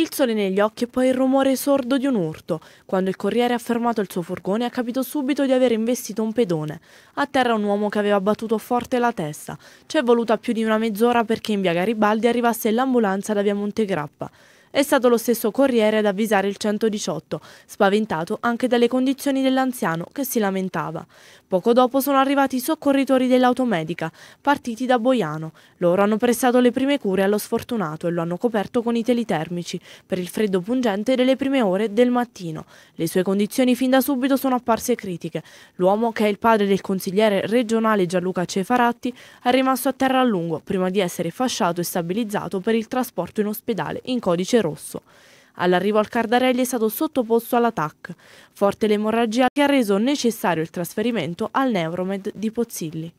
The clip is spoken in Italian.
Il sole negli occhi e poi il rumore sordo di un urto. Quando il corriere ha fermato il suo furgone ha capito subito di aver investito un pedone. A terra un uomo che aveva battuto forte la testa. Ci è voluta più di una mezz'ora perché in via Garibaldi arrivasse l'ambulanza da via Montegrappa. È stato lo stesso Corriere ad avvisare il 118, spaventato anche dalle condizioni dell'anziano che si lamentava. Poco dopo sono arrivati i soccorritori dell'automedica, partiti da Boiano. Loro hanno prestato le prime cure allo sfortunato e lo hanno coperto con i telitermici per il freddo pungente delle prime ore del mattino. Le sue condizioni fin da subito sono apparse critiche. L'uomo, che è il padre del consigliere regionale Gianluca Cefaratti, è rimasto a terra a lungo prima di essere fasciato e stabilizzato per il trasporto in ospedale in codice Rosso. All'arrivo al Cardarelli è stato sottoposto alla forte l'emorragia che ha reso necessario il trasferimento al Neuromed di Pozzilli.